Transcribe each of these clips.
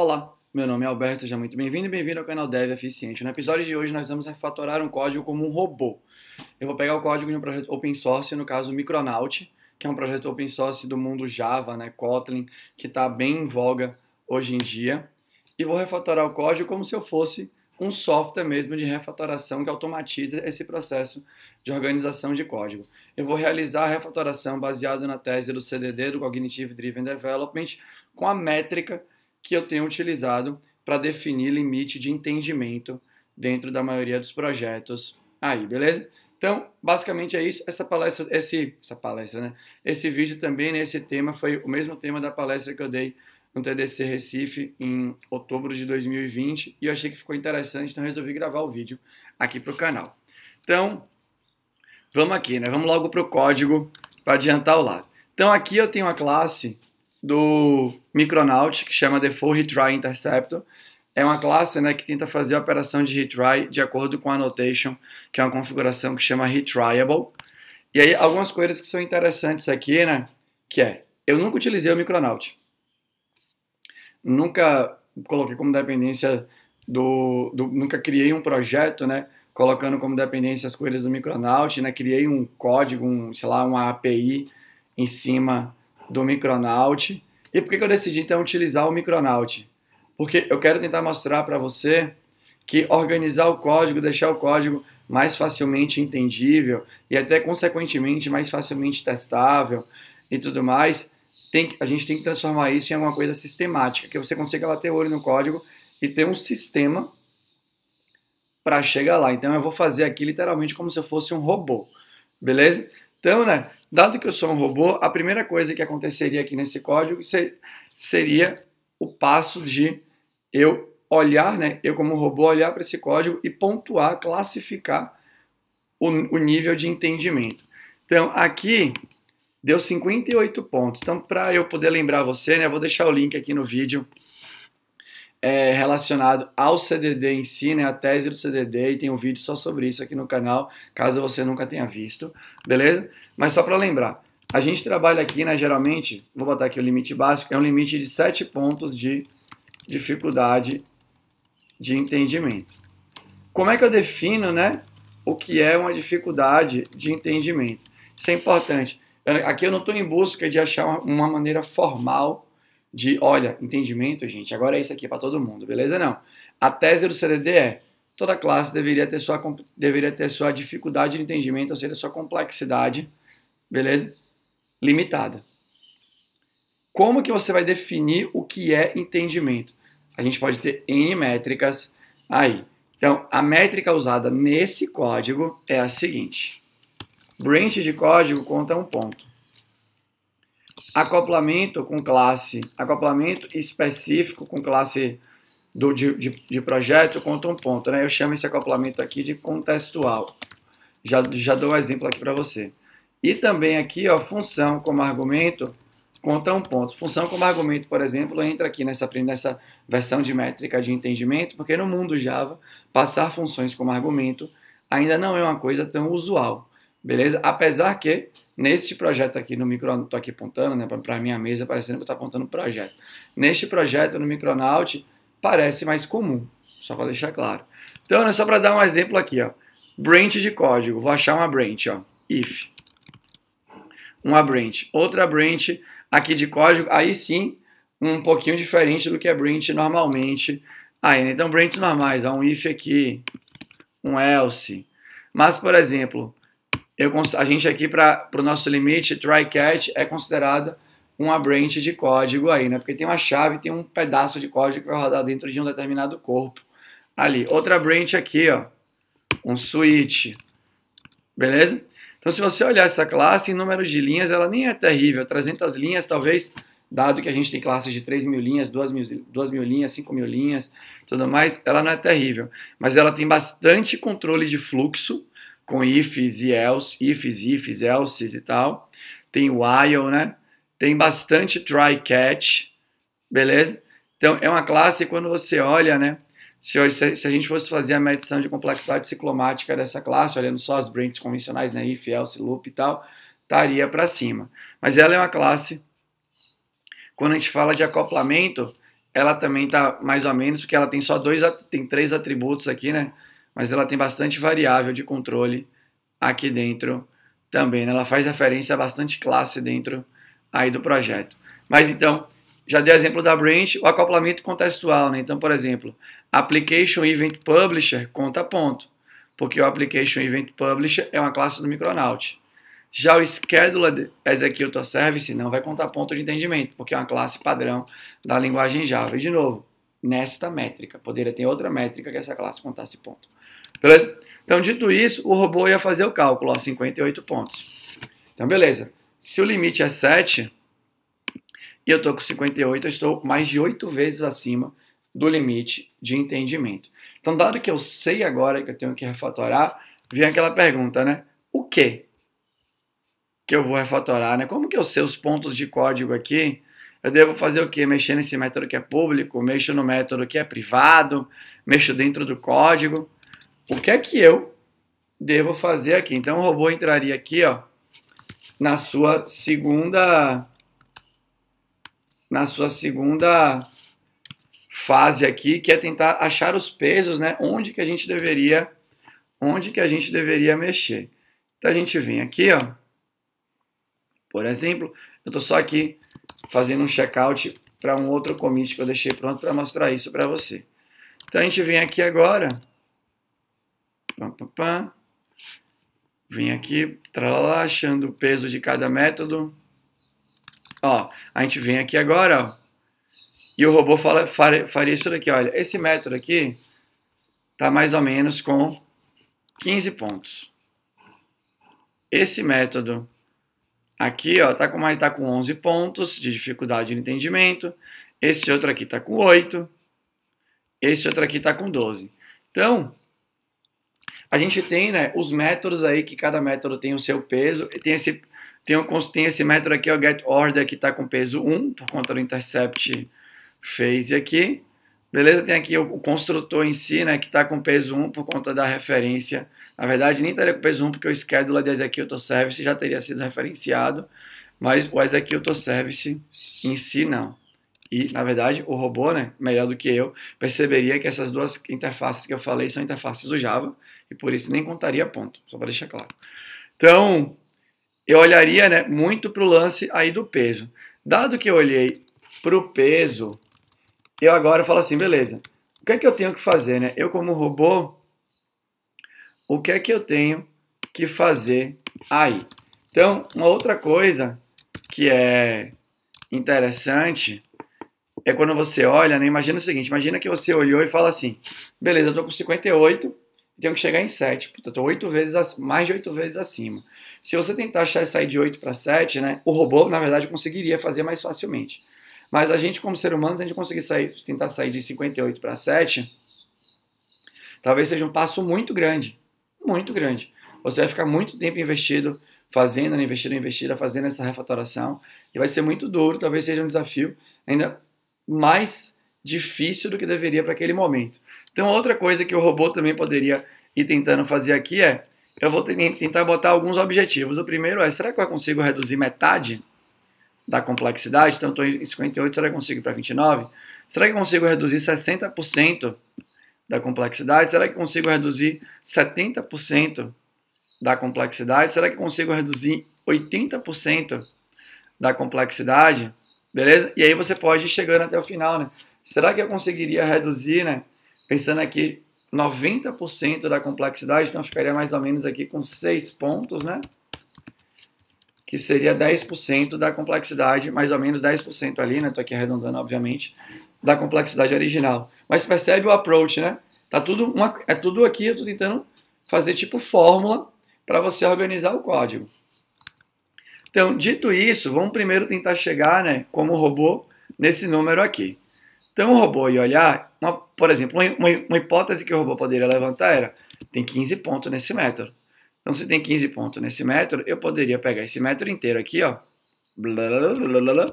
Olá, meu nome é Alberto, seja muito bem-vindo e bem-vindo ao canal Dev Eficiente. No episódio de hoje nós vamos refatorar um código como um robô. Eu vou pegar o código de um projeto open source, no caso o Micronaut, que é um projeto open source do mundo Java, né, Kotlin, que está bem em voga hoje em dia, e vou refatorar o código como se eu fosse um software mesmo de refatoração que automatiza esse processo de organização de código. Eu vou realizar a refatoração baseada na tese do CDD, do Cognitive Driven Development, com a métrica que eu tenho utilizado para definir limite de entendimento dentro da maioria dos projetos aí, beleza? Então, basicamente é isso. Essa palestra, esse, essa palestra, né? Esse vídeo também nesse né? tema foi o mesmo tema da palestra que eu dei no TDC Recife em outubro de 2020 e eu achei que ficou interessante, então resolvi gravar o vídeo aqui para o canal. Então, vamos aqui, né? Vamos logo para o código para adiantar o lado. Então, aqui eu tenho a classe do Micronaut, que chama The Full Retry Interceptor. É uma classe né, que tenta fazer a operação de retry de acordo com a annotation, que é uma configuração que chama retryable. E aí, algumas coisas que são interessantes aqui, né? Que é, eu nunca utilizei o Micronaut. Nunca coloquei como dependência do, do, nunca criei um projeto, né, colocando como dependência as coisas do Micronaut, né, criei um código, um, sei lá, uma API em cima do Micronaut. E por que, eu decidi então utilizar o Micronaut? Porque eu quero tentar mostrar para você que organizar o código, deixar o código mais facilmente entendível e até consequentemente mais facilmente testável e tudo mais, tem, a gente tem que transformar isso em alguma coisa sistemática, que você consiga bater o olho no código e ter um sistema para chegar lá. Então eu vou fazer aqui literalmente como se eu fosse um robô, beleza? Então, né, dado que eu sou um robô, a primeira coisa que aconteceria aqui nesse código seria o passo de eu olhar, né, eu como robô olhar para esse código e pontuar, classificar o, o nível de entendimento. Então, aqui deu 58 pontos. Então, para eu poder lembrar você, né, eu vou deixar o link aqui no vídeo é, relacionado ao CDD em si, né, a tese do CDD, e tem um vídeo só sobre isso aqui no canal, caso você nunca tenha visto, beleza? Mas só para lembrar, a gente trabalha aqui, né, geralmente, vou botar aqui o limite básico, é um limite de 7 pontos de dificuldade de entendimento. Como é que eu defino, né, o que é uma dificuldade de entendimento? Isso é importante. Aqui eu não estou em busca de achar uma maneira formal de, olha, entendimento, gente, agora é isso aqui para todo mundo, beleza? Não. A tese do CDD é, toda classe deveria ter sua, deveria ter sua dificuldade de entendimento, ou seja, sua complexidade, beleza? Limitada. Como que você vai definir o que é entendimento? A gente pode ter N métricas aí. Então, a métrica usada nesse código é a seguinte. Branch de código conta um ponto acoplamento com classe, acoplamento específico com classe do, de, de, de projeto conta um ponto, né? Eu chamo esse acoplamento aqui de contextual. Já, já dou um exemplo aqui para você. E também aqui, ó, função como argumento conta um ponto. Função como argumento, por exemplo, entra aqui nessa, nessa versão de métrica de entendimento, porque no mundo Java, passar funções como argumento ainda não é uma coisa tão usual, beleza? Apesar que Neste projeto aqui no Micronaut, estou aqui apontando né, para a minha mesa, parecendo que eu estou apontando o projeto. Neste projeto no Micronaut, parece mais comum, só para deixar claro. Então, é só para dar um exemplo aqui, ó. Branch de código, vou achar uma branch, ó, if. Uma branch, outra branch aqui de código, aí sim, um pouquinho diferente do que é branch normalmente. Aí, então, branch normais, ó, um if aqui, um else. Mas, por exemplo, eu, a gente aqui, para o nosso limite, TryCat é considerada uma branch de código aí, né? Porque tem uma chave, tem um pedaço de código que vai rodar dentro de um determinado corpo ali. Outra branch aqui, ó, um switch, beleza? Então, se você olhar essa classe, em número de linhas, ela nem é terrível. 300 linhas, talvez, dado que a gente tem classes de 3 mil linhas, 2 mil, 2 mil linhas, 5 mil linhas, tudo mais, ela não é terrível. Mas ela tem bastante controle de fluxo, com ifs e else, ifs, ifs, elses e tal. Tem while, né? Tem bastante try catch, beleza? Então, é uma classe quando você olha, né? Se, se a gente fosse fazer a medição de complexidade ciclomática dessa classe, olhando só as brinks convencionais, né? If, else, loop e tal, estaria para cima. Mas ela é uma classe, quando a gente fala de acoplamento, ela também está mais ou menos, porque ela tem só dois, tem três atributos aqui, né? mas ela tem bastante variável de controle aqui dentro também. Né? Ela faz referência a bastante classe dentro aí do projeto. Mas então, já dei o exemplo da branch, o acoplamento contextual. Né? Então, por exemplo, application event publisher conta ponto, porque o application event publisher é uma classe do Micronaut. Já o Scheduled Executor Service não vai contar ponto de entendimento, porque é uma classe padrão da linguagem Java. E de novo, nesta métrica. Poderia ter outra métrica que essa classe contasse ponto. Beleza? Então, dito isso, o robô ia fazer o cálculo, ó, 58 pontos. Então, beleza. Se o limite é 7 e eu estou com 58, eu estou mais de 8 vezes acima do limite de entendimento. Então, dado que eu sei agora que eu tenho que refatorar, vem aquela pergunta, né? O que que eu vou refatorar, né? Como que eu sei os pontos de código aqui eu devo fazer o quê? Mexer nesse método que é público, mexo no método que é privado, mexo dentro do código. O que é que eu devo fazer aqui? Então o robô entraria aqui, ó, na sua segunda na sua segunda fase aqui, que é tentar achar os pesos, né? Onde que a gente deveria onde que a gente deveria mexer. Então a gente vem aqui, ó. Por exemplo, eu estou só aqui fazendo um checkout para um outro commit que eu deixei pronto para mostrar isso para você. Então a gente vem aqui agora. Pam, pam, pam. Vem aqui, tralala, achando o peso de cada método. Ó, a gente vem aqui agora, ó, e o robô fala, faria, faria isso daqui, olha. Esse método aqui tá mais ou menos com 15 pontos. Esse método Aqui, ó, tá com mais tá com 11 pontos de dificuldade de entendimento. Esse outro aqui tá com 8. Esse outro aqui tá com 12. Então, a gente tem, né, os métodos aí que cada método tem o seu peso, tem esse tem, um, tem esse método aqui, o get order que tá com peso 1 por conta do intercept phase aqui. Beleza? Tem aqui o, o construtor em si, né, que tá com peso 1 por conta da referência na verdade, nem estaria com peso 1, porque o schedule de executor service já teria sido referenciado, mas o executor service em si não. E, na verdade, o robô, né, melhor do que eu, perceberia que essas duas interfaces que eu falei são interfaces do Java, e por isso nem contaria ponto, só para deixar claro. Então, eu olharia né, muito para o lance aí do peso. Dado que eu olhei para o peso, eu agora falo assim, beleza, o que é que eu tenho que fazer? Né? Eu, como robô, o que é que eu tenho que fazer aí? Então, uma outra coisa que é interessante é quando você olha, né? Imagina o seguinte, imagina que você olhou e fala assim, beleza, eu tô com 58, tenho que chegar em 7, portanto, tô 8 vezes, mais de 8 vezes acima. Se você tentar sair de 8 para 7, né, o robô, na verdade, conseguiria fazer mais facilmente. Mas a gente, como ser humano, se a gente conseguir sair, tentar sair de 58 para 7, talvez seja um passo muito grande muito grande. Você vai ficar muito tempo investido, fazendo, né, investindo, investida, fazendo essa refatoração, e vai ser muito duro, talvez seja um desafio ainda mais difícil do que deveria para aquele momento. Então, outra coisa que o robô também poderia ir tentando fazer aqui é, eu vou tentar botar alguns objetivos. O primeiro é, será que eu consigo reduzir metade da complexidade? Então, estou em 58, será que eu consigo para 29? Será que eu consigo reduzir 60% da complexidade? Será que consigo reduzir 70% da complexidade? Será que consigo reduzir 80% da complexidade? Beleza? E aí você pode ir chegando até o final, né? Será que eu conseguiria reduzir, né? Pensando aqui, 90% da complexidade, então ficaria mais ou menos aqui com 6 pontos, né? Que seria 10% da complexidade, mais ou menos 10% ali, né? Estou aqui arredondando, obviamente da complexidade original. Mas percebe o approach, né? Tá tudo uma, é tudo aqui, eu estou tentando fazer tipo fórmula para você organizar o código. Então, dito isso, vamos primeiro tentar chegar, né, como robô, nesse número aqui. Então, o robô ia olhar, uma, por exemplo, uma, uma hipótese que o robô poderia levantar era: tem 15 pontos nesse método. Então, se tem 15 pontos nesse método, eu poderia pegar esse método inteiro aqui, ó, blá, blá, blá, blá,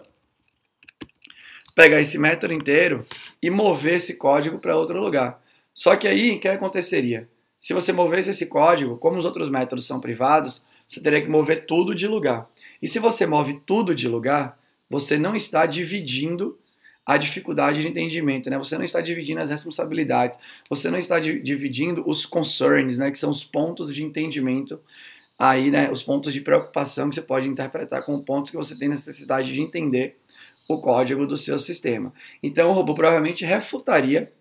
pegar esse método inteiro e mover esse código para outro lugar. Só que aí, o que aconteceria? Se você movesse esse código, como os outros métodos são privados, você teria que mover tudo de lugar. E se você move tudo de lugar, você não está dividindo a dificuldade de entendimento, né? Você não está dividindo as responsabilidades, você não está dividindo os concerns, né? Que são os pontos de entendimento aí, né? Os pontos de preocupação que você pode interpretar como pontos que você tem necessidade de entender o código do seu sistema. Então o robô provavelmente refutaria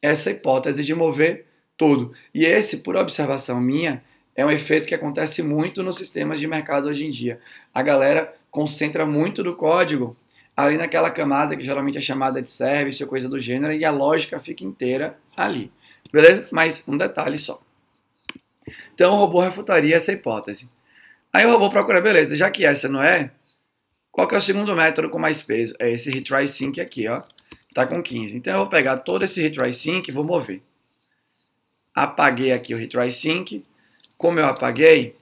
essa hipótese de mover tudo. E esse, por observação minha, é um efeito que acontece muito nos sistemas de mercado hoje em dia. A galera concentra muito do código ali naquela camada que geralmente é chamada de service ou coisa do gênero, e a lógica fica inteira ali. Beleza? Mas um detalhe só. Então o robô refutaria essa hipótese. Aí o robô procura, beleza, já que essa não é, qual que é o segundo método com mais peso? É esse retry sync aqui, ó. Tá com 15. Então eu vou pegar todo esse retry sync e vou mover. Apaguei aqui o retry sync. Como eu apaguei,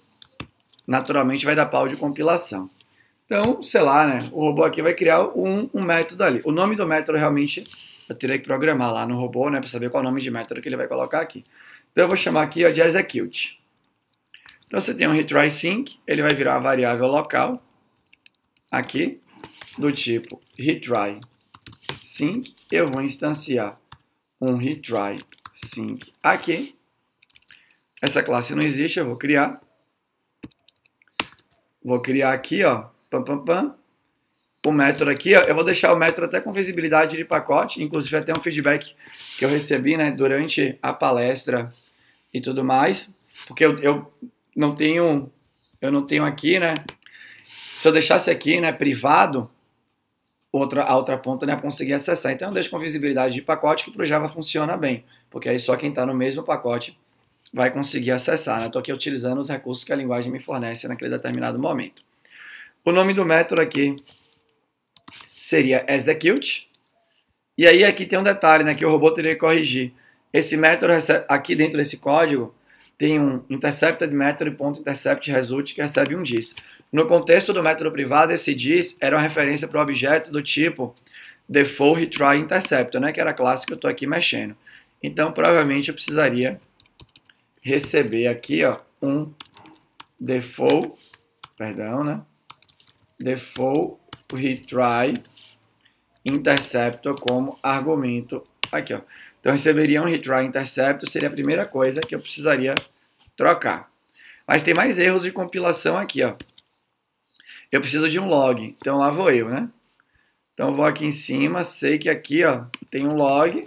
naturalmente vai dar pau de compilação. Então, sei lá, né? O robô aqui vai criar um, um método ali. O nome do método realmente eu teria que programar lá no robô, né? Para saber qual é o nome de método que ele vai colocar aqui. Então eu vou chamar aqui ó, de execute. Então você tem um retry sync, ele vai virar uma variável local aqui do tipo retry sync, eu vou instanciar um retry sync aqui. Essa classe não existe, eu vou criar. Vou criar aqui, ó, pam, pam, pam. O método aqui, ó, eu vou deixar o método até com visibilidade de pacote, inclusive até um feedback que eu recebi, né, durante a palestra e tudo mais, porque eu, eu não tenho, eu não tenho aqui, né, se eu deixasse aqui, né, privado, outra, a outra ponta não ia conseguir acessar. Então eu deixo com visibilidade de pacote que para o Java funciona bem, porque aí só quem está no mesmo pacote vai conseguir acessar. Estou né? aqui utilizando os recursos que a linguagem me fornece naquele determinado momento. O nome do método aqui seria execute. E aí aqui tem um detalhe né, que o robô teria que corrigir. Esse método, aqui dentro desse código, tem um intercepted method.intercept result que recebe um disso. No contexto do método privado, esse diz era uma referência para o objeto do tipo default, retry, interceptor, né? que era clássico, eu estou aqui mexendo. Então, provavelmente, eu precisaria receber aqui ó, um default, perdão, né? default, retry, interceptor como argumento aqui. Ó. Então, receberia um retry interceptor, seria a primeira coisa que eu precisaria trocar. Mas tem mais erros de compilação aqui, ó eu preciso de um log. Então lá vou eu, né? Então vou aqui em cima, sei que aqui ó, tem um log.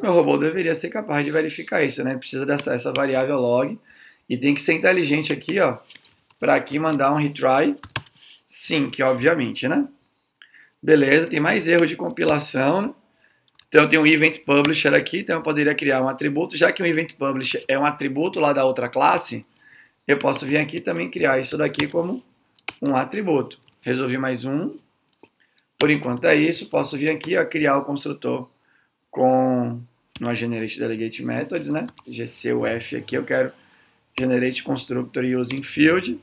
Meu robô deveria ser capaz de verificar isso, né? Precisa dessa essa variável log. E tem que ser inteligente aqui, ó, para aqui mandar um retry sync, obviamente, né? Beleza, tem mais erro de compilação. Né? Então eu tenho um event publisher aqui, então eu poderia criar um atributo. Já que o um event publisher é um atributo lá da outra classe, eu posso vir aqui também criar isso daqui como um atributo. Resolvi mais um. Por enquanto é isso. Posso vir aqui a criar o construtor com uma Generate Delegate Methods, né? GCUF aqui eu quero Generate Constructor Using Field.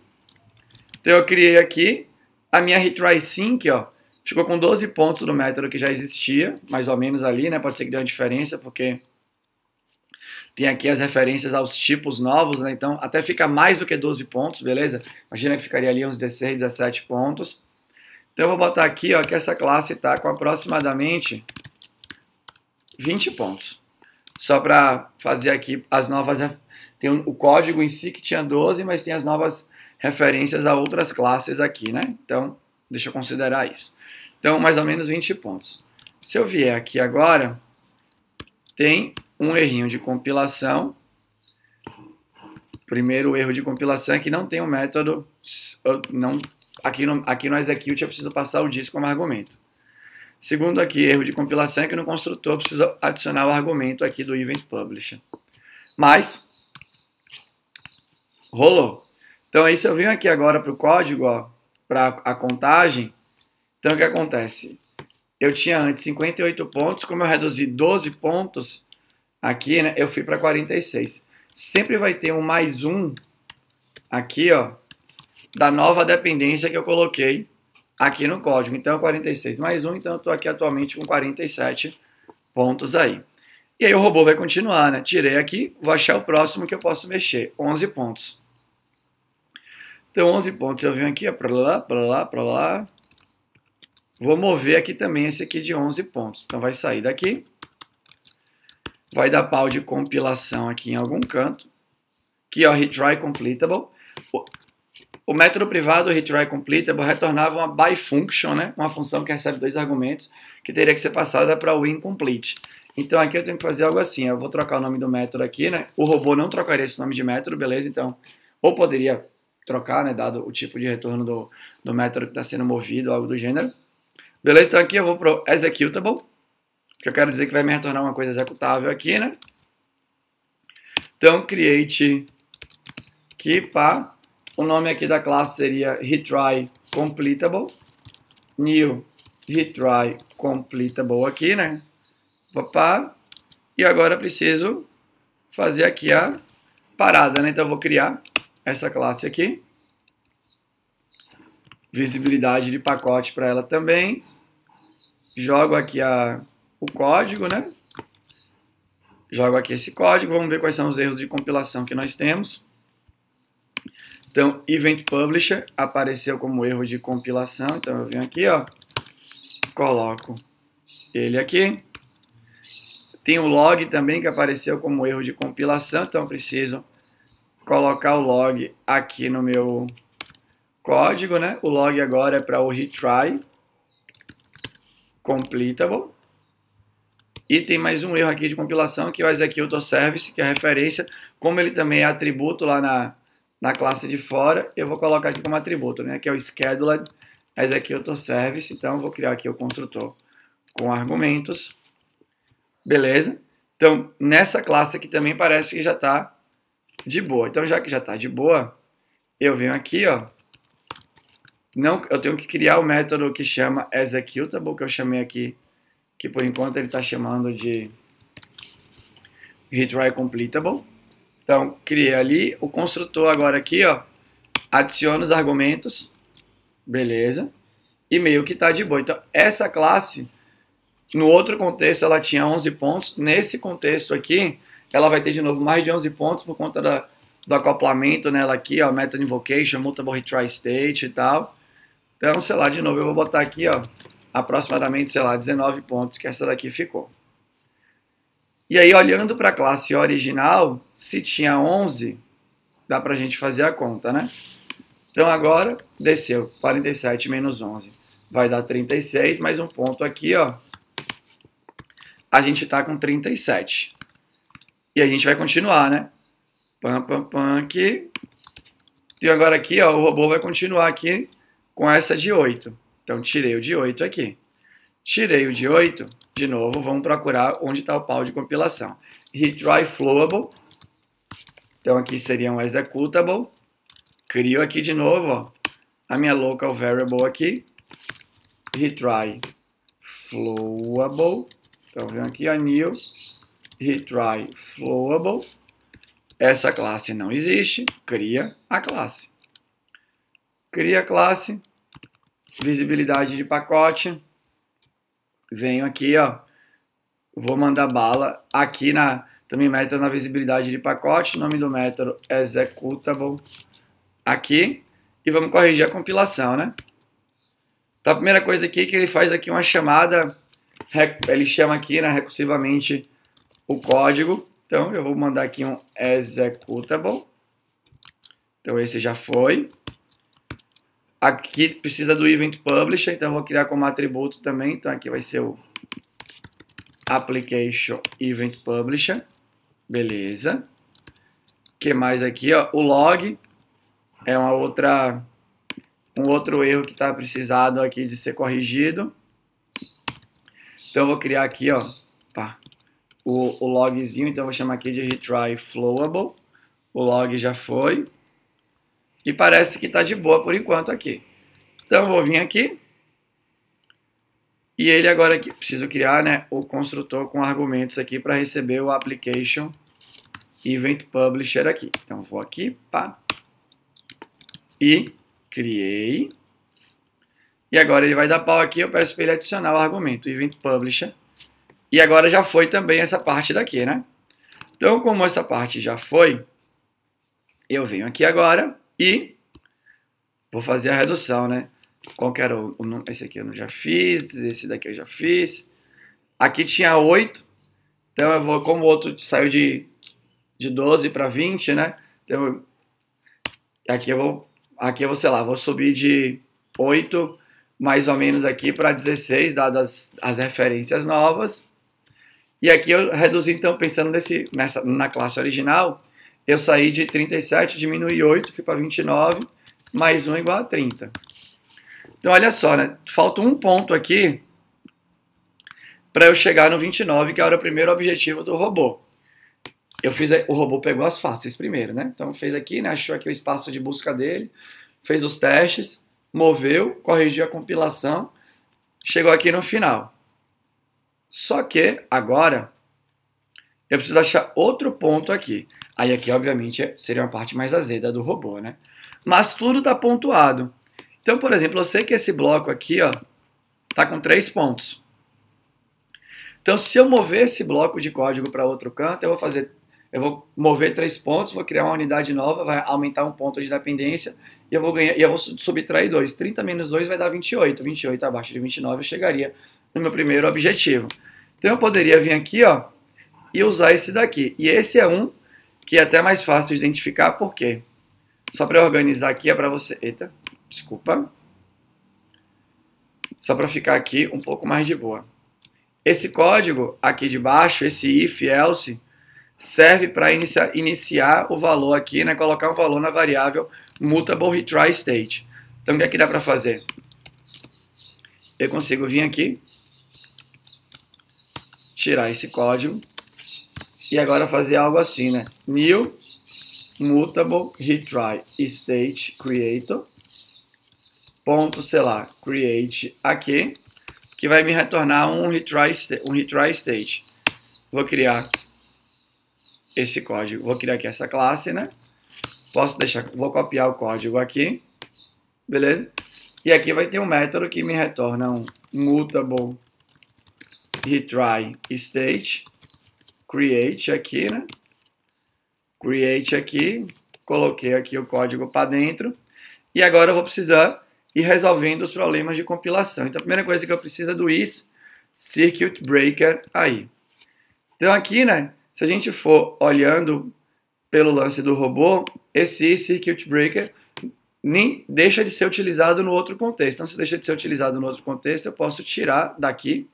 Então eu criei aqui a minha retry sync, ó. Ficou com 12 pontos do método que já existia, mais ou menos ali, né? Pode ser que dê uma diferença, porque tem aqui as referências aos tipos novos, né? Então, até fica mais do que 12 pontos, beleza? Imagina que ficaria ali uns 16, 17 pontos. Então, eu vou botar aqui, ó, que essa classe está com aproximadamente 20 pontos. Só para fazer aqui as novas... Tem o código em si que tinha 12, mas tem as novas referências a outras classes aqui, né? Então, deixa eu considerar isso. Então, mais ou menos 20 pontos. Se eu vier aqui agora, tem um errinho de compilação. Primeiro erro de compilação é que não tem um método, não, aqui, no, aqui no execute eu preciso passar o disco como argumento. Segundo aqui, erro de compilação é que no construtor precisa adicionar o argumento aqui do event publisher. Mas, rolou. Então aí se eu venho aqui agora para o código, para a contagem. Então o que acontece? eu tinha antes 58 pontos, como eu reduzi 12 pontos aqui, né, eu fui para 46. Sempre vai ter um mais um aqui, ó, da nova dependência que eu coloquei aqui no código. Então, 46 mais um, então eu estou aqui atualmente com 47 pontos aí. E aí o robô vai continuar, né? Tirei aqui, vou achar o próximo que eu posso mexer, 11 pontos. Então, 11 pontos, eu venho aqui, ó, para lá, para lá, para lá, Vou mover aqui também esse aqui de 11 pontos. Então vai sair daqui. Vai dar pau de compilação aqui em algum canto. Aqui, ó, retry completable. O, método privado retry completable retornava uma by function, né? Uma função que recebe dois argumentos, que teria que ser passada para o incomplete. Então aqui eu tenho que fazer algo assim. Eu vou trocar o nome do método aqui, né? O robô não trocaria esse nome de método, beleza? Então, ou poderia trocar, né? Dado o tipo de retorno do, do método que está sendo movido, algo do gênero. Beleza? Então aqui eu vou pro executable, que eu quero dizer que vai me retornar uma coisa executável aqui, né? Então, create que pá, o nome aqui da classe seria retry completable, new retry completable aqui, né? Papá. E agora preciso fazer aqui a parada, né? Então eu vou criar essa classe aqui. Visibilidade de pacote para ela também jogo aqui a, o código, né? Jogo aqui esse código, vamos ver quais são os erros de compilação que nós temos. Então, Event Publisher apareceu como erro de compilação, então eu venho aqui, ó, coloco ele aqui. Tem o log também que apareceu como erro de compilação, então eu preciso colocar o log aqui no meu código, né? O log agora é para o retry, completable. E tem mais um erro aqui de compilação, que é o executor service, que é a referência. Como ele também é atributo lá na, na classe de fora, eu vou colocar aqui como atributo, né? Que é o scheduled executor service. Então, vou criar aqui o construtor com argumentos. Beleza? Então, nessa classe aqui também parece que já está de boa. Então, já que já está de boa, eu venho aqui, ó, não, eu tenho que criar o um método que chama executable, tá que eu chamei aqui, que por enquanto ele está chamando de retry completable. Tá então, criei ali. O construtor agora aqui, ó, adiciona os argumentos. Beleza. E meio que está de boa. Então, essa classe, no outro contexto, ela tinha 11 pontos. Nesse contexto aqui, ela vai ter de novo mais de 11 pontos por conta da, do acoplamento nela aqui, ó, method invocation, multiple retry state e tal. Então, sei lá, de novo, eu vou botar aqui, ó, aproximadamente, sei lá, 19 pontos que essa daqui ficou. E aí, olhando para a classe original, se tinha 11, dá para a gente fazer a conta, né? Então, agora, desceu, 47 menos 11. Vai dar 36, mais um ponto aqui, ó. A gente está com 37. E a gente vai continuar, né? Pam, pam, pam, aqui. E agora aqui, ó, o robô vai continuar aqui com essa de 8. Então, tirei o de 8 aqui. Tirei o de 8, de novo, vamos procurar onde está o pau de compilação. Retry flowable. Então, aqui seria um executable. Crio aqui de novo, ó, a minha local variable aqui. Retry flowable. Então, vem aqui, a new. Retry flowable. Essa classe não existe. Cria a classe. Cria a classe visibilidade de pacote, venho aqui, ó, vou mandar bala aqui na também método na visibilidade de pacote, nome do método executable é aqui e vamos corrigir a compilação, né? Então a primeira coisa aqui é que ele faz aqui uma chamada, ele chama aqui, né, recursivamente o código. Então eu vou mandar aqui um executable. Então esse já foi. Aqui precisa do event publisher, então vou criar como atributo também. Então aqui vai ser o application event publisher. Beleza. O que mais aqui? Ó? O log é uma outra, um outro erro que está precisado aqui de ser corrigido. Então eu vou criar aqui ó, o, o logzinho, então eu vou chamar aqui de retry flowable. O log já foi. E parece que está de boa por enquanto aqui. Então vou vir aqui. E ele agora aqui, preciso criar né, o construtor com argumentos aqui para receber o application event publisher aqui. Então vou aqui, pá, e criei. E agora ele vai dar pau aqui, eu peço para ele adicionar o argumento event publisher. E agora já foi também essa parte daqui, né? Então como essa parte já foi, eu venho aqui agora e vou fazer a redução, né? Qual que era o, o Esse aqui eu já fiz, esse daqui eu já fiz. Aqui tinha 8, então eu vou, como o outro saiu de, de 12 para 20, né? Então aqui eu vou, aqui eu vou, sei lá, vou subir de 8 mais ou menos aqui para 16, dadas as referências novas. E aqui eu reduzi então pensando nesse, nessa, na classe original, eu saí de 37, diminui 8, fui para 29, mais 1 igual a 30. Então, olha só, né? Falta um ponto aqui para eu chegar no 29, que era o primeiro objetivo do robô. Eu fiz, o robô pegou as faces primeiro, né? Então fez aqui, né? achou aqui o espaço de busca dele, fez os testes, moveu, corrigiu a compilação, chegou aqui no final. Só que agora eu preciso achar outro ponto aqui. Aí aqui, obviamente, seria uma parte mais azeda do robô, né? Mas tudo está pontuado. Então, por exemplo, eu sei que esse bloco aqui, ó, tá com três pontos. Então, se eu mover esse bloco de código para outro canto, eu vou fazer, eu vou mover três pontos, vou criar uma unidade nova, vai aumentar um ponto de dependência e eu vou ganhar, e eu vou subtrair dois. 30 menos 2 vai dar 28. 28 abaixo de 29 eu chegaria no meu primeiro objetivo. Então eu poderia vir aqui, ó, e usar esse daqui. E esse é um que é até mais fácil de identificar por quê. Só para organizar aqui é para você. Eita, desculpa. Só para ficar aqui um pouco mais de boa. Esse código aqui de baixo, esse if else, serve para inicia, iniciar o valor aqui, né? Colocar um valor na variável mutable retry state. Então o que aqui é dá para fazer? Eu consigo vir aqui, tirar esse código e agora fazer algo assim, né? New mutable retry state creator ponto, sei lá, create aqui, que vai me retornar um retry, um retry state. Vou criar esse código, vou criar aqui essa classe, né? Posso deixar, vou copiar o código aqui, beleza? E aqui vai ter um método que me retorna um mutable retry state create aqui, né? Create aqui, coloquei aqui o código para dentro. E agora eu vou precisar ir resolvendo os problemas de compilação. Então a primeira coisa que eu preciso é do is circuit breaker aí. Então aqui, né, se a gente for olhando pelo lance do robô, esse is circuit breaker nem deixa de ser utilizado no outro contexto. Então se deixa de ser utilizado no outro contexto, eu posso tirar daqui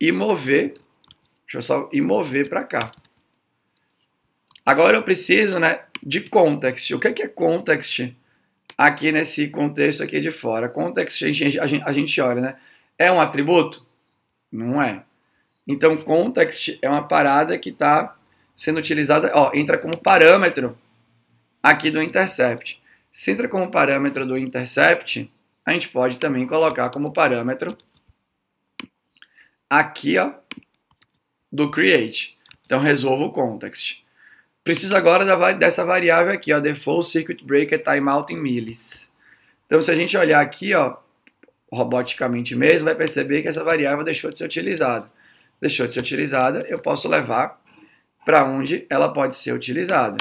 e mover Deixa eu só ir mover para cá. Agora eu preciso né, de context. O é que é, context aqui nesse contexto aqui de fora? Context, a gente, a gente, a gente olha, né? É um atributo? Não é. Então, context é uma parada que está sendo utilizada, ó, entra como parâmetro aqui do intercept. Se entra como parâmetro do intercept, a gente pode também colocar como parâmetro aqui, ó, do create. Então resolvo o context. Preciso agora da, dessa variável aqui, ó, default circuit breaker timeout em millis. Então se a gente olhar aqui, ó, roboticamente mesmo, vai perceber que essa variável deixou de ser utilizada. Deixou de ser utilizada, eu posso levar para onde ela pode ser utilizada.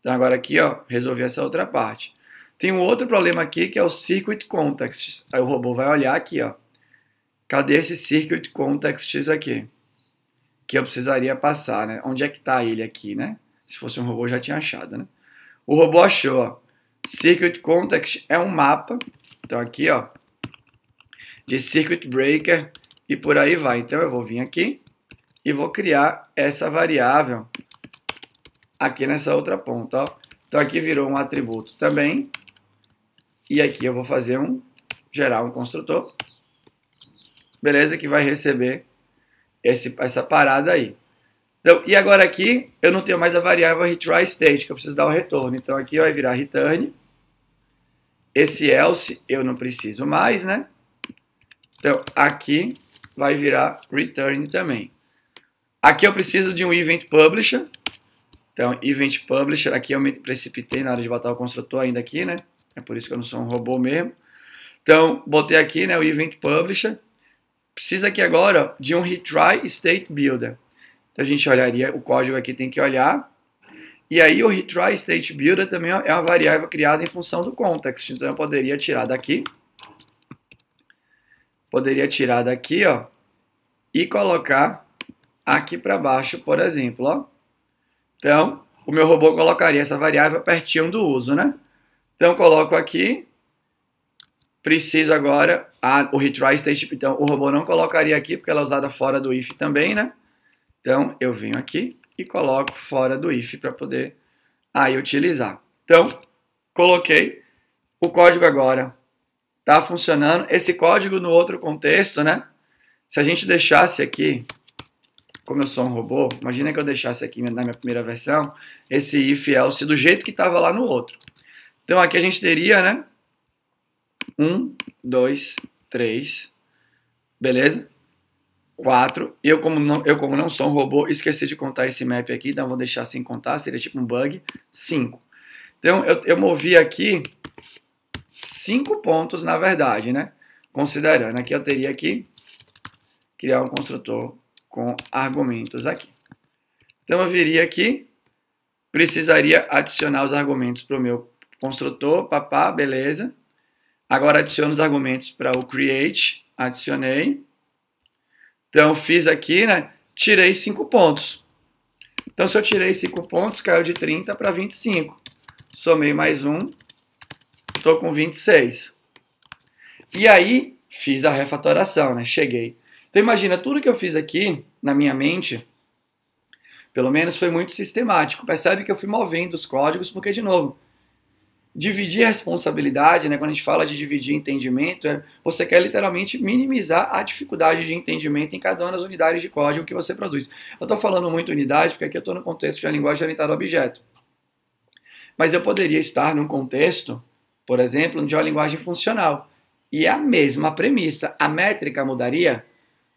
Então agora aqui, ó, resolvi essa outra parte. Tem um outro problema aqui que é o circuit context. Aí o robô vai olhar aqui, ó. Cadê esse circuit context aqui? que eu precisaria passar, né? Onde é que está ele aqui, né? Se fosse um robô, já tinha achado, né? O robô achou, ó. Circuit Context é um mapa. Então, aqui, ó. De Circuit Breaker e por aí vai. Então, eu vou vir aqui e vou criar essa variável aqui nessa outra ponta, ó. Então, aqui virou um atributo também. E aqui eu vou fazer um... Gerar um construtor. Beleza? Que vai receber esse, essa parada aí. Então, e agora aqui, eu não tenho mais a variável retry state, que eu preciso dar o retorno. Então aqui vai virar return. Esse else eu não preciso mais, né? Então aqui vai virar return também. Aqui eu preciso de um event publisher. Então, event publisher, aqui eu me precipitei na hora de botar o construtor ainda aqui, né? É por isso que eu não sou um robô mesmo. Então, botei aqui, né, o event publisher precisa aqui agora de um retry state builder. Então a gente olharia, o código aqui tem que olhar. E aí o retry state builder também é uma variável criada em função do context. Então eu poderia tirar daqui. Poderia tirar daqui, ó. E colocar aqui para baixo, por exemplo, ó. Então, o meu robô colocaria essa variável pertinho do uso, né? Então, eu coloco aqui preciso agora, a, o retry state, tipo, então o robô não colocaria aqui, porque ela é usada fora do if também, né? Então eu venho aqui e coloco fora do if para poder aí utilizar. Então, coloquei o código agora. está funcionando. Esse código no outro contexto, né? Se a gente deixasse aqui, como eu sou um robô, imagina que eu deixasse aqui na minha primeira versão, esse if else é do jeito que estava lá no outro. Então aqui a gente teria, né? Um, dois, três. Beleza? Quatro. Eu como, não, eu, como não sou um robô, esqueci de contar esse map aqui, então vou deixar sem contar, seria tipo um bug. Cinco. Então, eu, eu movi aqui cinco pontos, na verdade, né? Considerando aqui, eu teria que criar um construtor com argumentos aqui. Então, eu viria aqui, precisaria adicionar os argumentos para o meu construtor, papá, beleza. Agora adiciono os argumentos para o create, adicionei. Então fiz aqui, né? Tirei 5 pontos. Então se eu tirei 5 pontos, caiu de 30 para 25. Somei mais um, estou com 26. E aí fiz a refatoração, né? Cheguei. Então imagina, tudo que eu fiz aqui na minha mente, pelo menos foi muito sistemático. Percebe que eu fui movendo os códigos, porque de novo, dividir responsabilidade, né? Quando a gente fala de dividir entendimento, é, você quer literalmente minimizar a dificuldade de entendimento em cada uma das unidades de código que você produz. Eu estou falando muito unidade porque aqui eu estou no contexto de linguagem orientada a objeto. Mas eu poderia estar num contexto, por exemplo, de uma linguagem funcional. E é a mesma premissa. A métrica mudaria?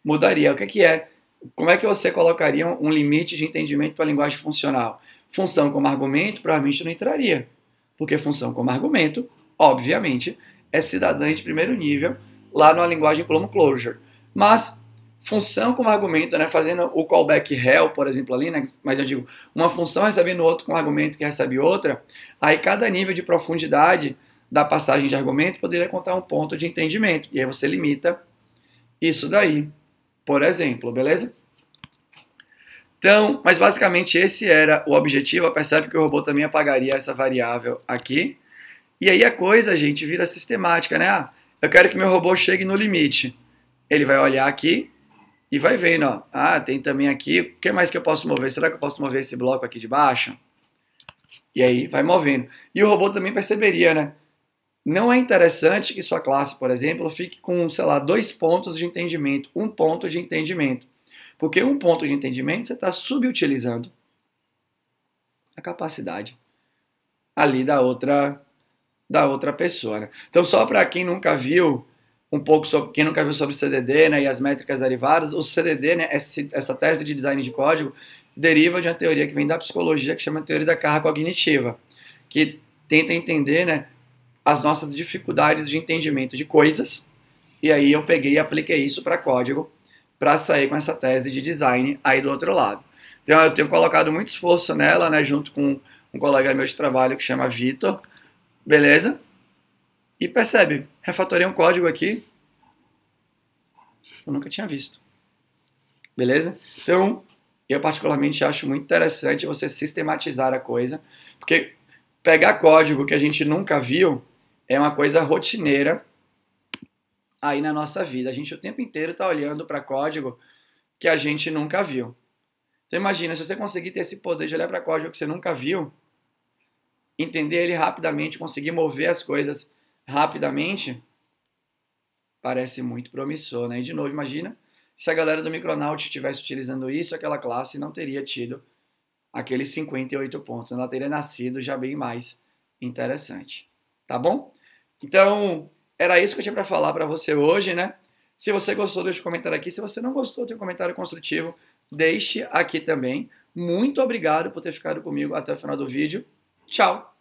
Mudaria. O que é que é? Como é que você colocaria um limite de entendimento para a linguagem funcional? Função como argumento provavelmente não entraria porque função como argumento, obviamente, é cidadã de primeiro nível lá na linguagem Plum Closure. Mas função como argumento, né, fazendo o callback hell, por exemplo, ali, né, mas eu digo, uma função recebendo outro com argumento que recebe outra, aí cada nível de profundidade da passagem de argumento poderia contar um ponto de entendimento. E aí você limita isso daí, por exemplo, beleza? Então, mas basicamente esse era o objetivo, percebe que o robô também apagaria essa variável aqui. E aí a coisa, gente, vira sistemática, né? Ah, eu quero que meu robô chegue no limite. Ele vai olhar aqui e vai vendo, ó. Ah, tem também aqui, o que mais que eu posso mover? Será que eu posso mover esse bloco aqui de baixo? E aí vai movendo. E o robô também perceberia, né? Não é interessante que sua classe, por exemplo, fique com, sei lá, dois pontos de entendimento, um ponto de entendimento. Porque um ponto de entendimento você está subutilizando a capacidade ali da outra da outra pessoa. Né? Então, só para quem nunca viu um pouco sobre quem nunca viu sobre CDD né, e as métricas derivadas, o CDD, né, essa tese de design de código, deriva de uma teoria que vem da psicologia que chama teoria da carga cognitiva, que tenta entender né, as nossas dificuldades de entendimento de coisas. E aí eu peguei e apliquei isso para código para sair com essa tese de design aí do outro lado. Então, eu tenho colocado muito esforço nela, né, junto com um colega meu de trabalho que chama Vitor, beleza? E percebe, refatorei um código aqui, eu nunca tinha visto, beleza? Então, eu particularmente acho muito interessante você sistematizar a coisa, porque pegar código que a gente nunca viu é uma coisa rotineira aí na nossa vida. A gente o tempo inteiro está olhando para código que a gente nunca viu. Então imagina, se você conseguir ter esse poder de olhar para código que você nunca viu, entender ele rapidamente, conseguir mover as coisas rapidamente, parece muito promissor, né? E de novo, imagina se a galera do Micronaut estivesse utilizando isso, aquela classe não teria tido aqueles 58 pontos, ela teria nascido já bem mais interessante, tá bom? Então, era isso que eu tinha para falar para você hoje, né? Se você gostou, deixe um comentário aqui. Se você não gostou, tem um comentário construtivo, deixe aqui também. Muito obrigado por ter ficado comigo até o final do vídeo. Tchau!